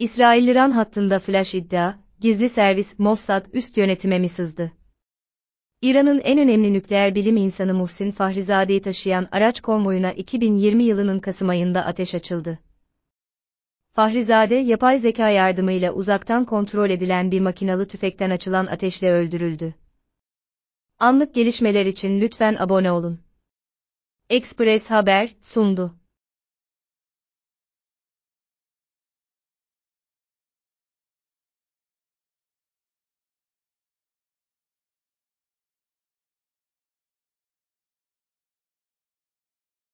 İsrail-İran hattında flash iddia, gizli servis Mossad üst yönetime mi sızdı? İran'ın en önemli nükleer bilim insanı Muhsin Fahrizade'yi taşıyan araç konvoyuna 2020 yılının Kasım ayında ateş açıldı. Fahrizade, yapay zeka yardımıyla uzaktan kontrol edilen bir makinalı tüfekten açılan ateşle öldürüldü. Anlık gelişmeler için lütfen abone olun. Express Haber sundu.